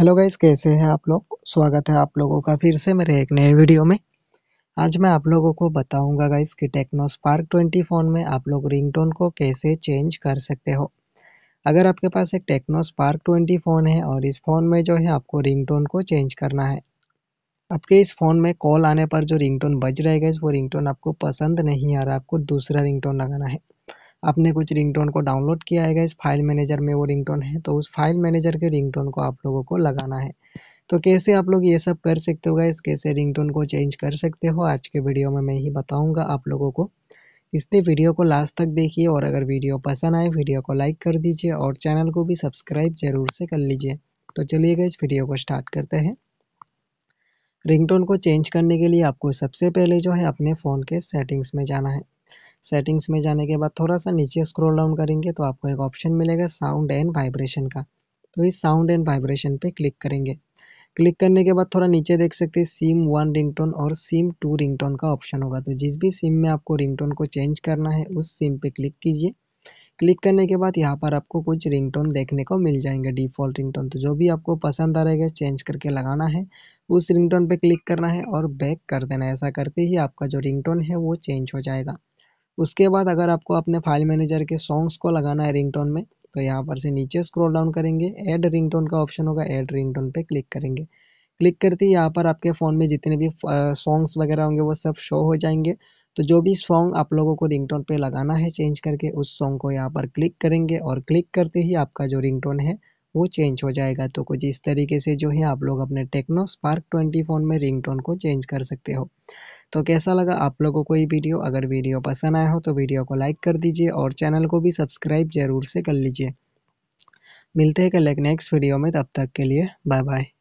hello guys कैसे हैं आप लोग स्वागत है आप लोगों का फिर से मेरे एक नए वीडियो में आज मैं आप लोगों को बताऊंगा गाइज कि टेक्नो स्पार्क ट्वेंटी फ़ोन में आप लोग रिंगटोन को कैसे चेंज कर सकते हो अगर आपके पास एक टेक्नो स्पार्क ट्वेंटी फ़ोन है और इस फ़ोन में जो है आपको रिंगटोन को चेंज करना है आपके इस फ़ोन में कॉल आने पर जो रिंग बज रहेगा वो रिंग आपको पसंद नहीं आ रहा आपको दूसरा रिंग लगाना है आपने कुछ रिंगटोन को डाउनलोड किया है इस फाइल मैनेजर में वो रिंगटोन है तो उस फाइल मैनेजर के रिंगटोन को आप लोगों को लगाना है तो कैसे आप लोग ये सब कर सकते हो गाइस कैसे रिंगटोन को चेंज कर सकते हो आज के वीडियो में मैं ही बताऊँगा आप लोगों को इसलिए वीडियो को लास्ट तक देखिए और अगर वीडियो पसंद आए वीडियो को लाइक कर दीजिए और चैनल को भी सब्सक्राइब जरूर से कर लीजिए तो चलिए इस वीडियो को स्टार्ट करते हैं रिंगटोन को चेंज करने के लिए आपको सबसे पहले जो है अपने फ़ोन के सेटिंग्स में जाना है सेटिंग्स में जाने के बाद थोड़ा सा नीचे स्क्रॉल डाउन करेंगे तो आपको एक ऑप्शन मिलेगा साउंड एंड वाइब्रेशन का तो इस साउंड एंड वाइब्रेशन पे क्लिक करेंगे क्लिक करने के बाद थोड़ा नीचे देख सकते हैं सिम वन रिंगटोन और सिम टू रिंगटोन का ऑप्शन होगा तो जिस भी सिम में आपको रिंगटोन को चेंज करना है उस सिम पे क्लिक कीजिए क्लिक करने के बाद यहाँ पर आपको कुछ रिंगटोन देखने को मिल जाएंगे डिफ़ॉल्ट रिंगटोन तो जो भी आपको पसंद आ रहेगा चेंज करके लगाना है उस रिंगटोन पे क्लिक करना है और बैक कर देना है ऐसा करते ही आपका जो रिंगटोन है वो चेंज हो जाएगा उसके बाद अगर आपको अपने फाइल मैनेजर के सॉन्ग्स को लगाना है रिंगटोन में तो यहाँ पर से नीचे स्क्रॉल डाउन करेंगे ऐड रिंगटोन का ऑप्शन होगा ऐड रिंगटोन पे क्लिक करेंगे क्लिक करते ही यहाँ पर आपके फ़ोन में जितने भी सॉन्ग्स वगैरह होंगे वो सब शो हो जाएंगे तो जो भी सॉन्ग आप लोगों को टोन पे लगाना है चेंज करके उस सॉन्ग को यहाँ पर क्लिक करेंगे और क्लिक करते ही आपका जो टोन है वो चेंज हो जाएगा तो कुछ इस तरीके से जो है आप लोग अपने टेक्नो स्पार्क ट्वेंटी फ़ोन में रिंगटोन को चेंज कर सकते हो तो कैसा लगा आप लोगों को ये वीडियो अगर वीडियो पसंद आया हो तो वीडियो को लाइक कर दीजिए और चैनल को भी सब्सक्राइब जरूर से कर लीजिए मिलते हैं कल एक नेक्स्ट वीडियो में तब तक के लिए बाय बाय